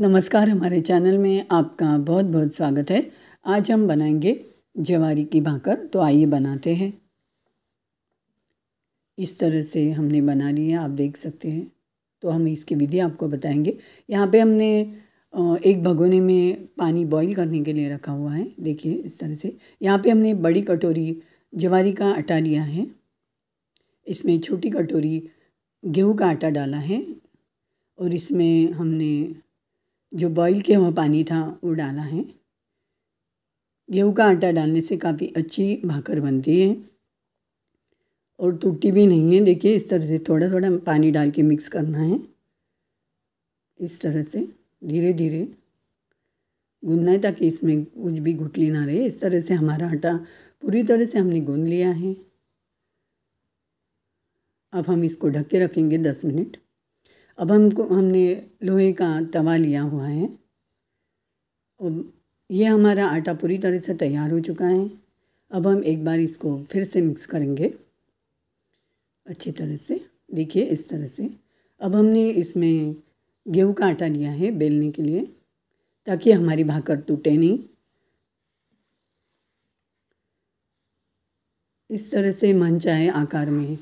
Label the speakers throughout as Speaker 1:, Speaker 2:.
Speaker 1: नमस्कार हमारे चैनल में आपका बहुत बहुत स्वागत है आज हम बनाएंगे जवारी की भाकर तो आइए बनाते हैं इस तरह से हमने बना ली है आप देख सकते हैं तो हम इसकी विधि आपको बताएंगे यहाँ पे हमने एक भगोने में पानी बॉईल करने के लिए रखा हुआ है देखिए इस तरह से यहाँ पे हमने बड़ी कटोरी जवारी का आटा लिया है इसमें छोटी कटोरी गेहूँ का आटा डाला है और इसमें हमने जो बॉईल किया हुआ पानी था वो डाला है गेहूँ का आटा डालने से काफ़ी अच्छी भाकर बनती है और टूटी भी नहीं है देखिए इस तरह से थोड़ा थोड़ा पानी डाल के मिक्स करना है इस तरह से धीरे धीरे गूंदना है ताकि इसमें कुछ भी घुटली ना रहे इस तरह से हमारा आटा पूरी तरह से हमने गूंद लिया है अब हम इसको ढक के रखेंगे दस मिनट अब हमको हमने लोहे का तवा लिया हुआ है अब ये हमारा आटा पूरी तरह से तैयार हो चुका है अब हम एक बार इसको फिर से मिक्स करेंगे अच्छी तरह से देखिए इस तरह से अब हमने इसमें गेहूं का आटा लिया है बेलने के लिए ताकि हमारी भाकर टूटे नहीं इस तरह से मन चाहे आकार में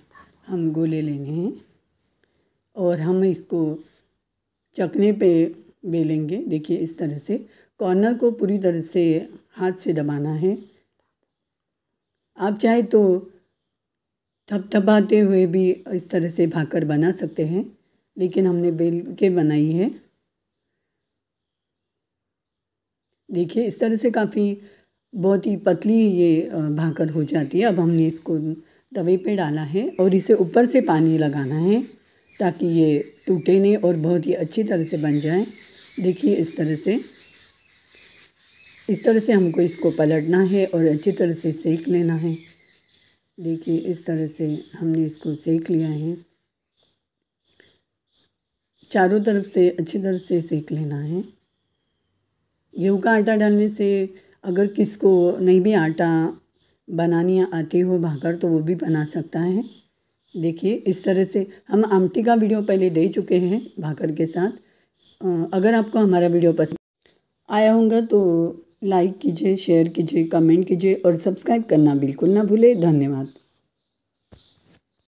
Speaker 1: हम गोले लेने हैं और हम इसको चकने पे बेलेंगे देखिए इस तरह से कॉर्नर को पूरी तरह से हाथ से दबाना है आप चाहे तो थपथपाते हुए भी इस तरह से भाकर बना सकते हैं लेकिन हमने बेल के बनाई है देखिए इस तरह से काफ़ी बहुत ही पतली ये भाकर हो जाती है अब हमने इसको तवे पे डाला है और इसे ऊपर से पानी लगाना है ताकि ये टूटे नहीं और बहुत ही अच्छी तरह से बन जाए देखिए इस तरह से इस तरह से हमको इसको पलटना है और अच्छी तरह से सेक लेना है देखिए इस तरह से हमने इसको सेक लिया है चारों तरफ से अच्छी तरह से सेक लेना है गेहूँ का आटा डालने से अगर किसको नहीं भी आटा बनानी आती हो भाकर तो वो भी बना सकता है देखिए इस तरह से हम आमटी का वीडियो पहले दे चुके हैं भाकर के साथ अगर आपको हमारा वीडियो पसंद आया होगा तो लाइक कीजिए शेयर कीजिए कमेंट कीजिए और सब्सक्राइब करना बिल्कुल ना भूले धन्यवाद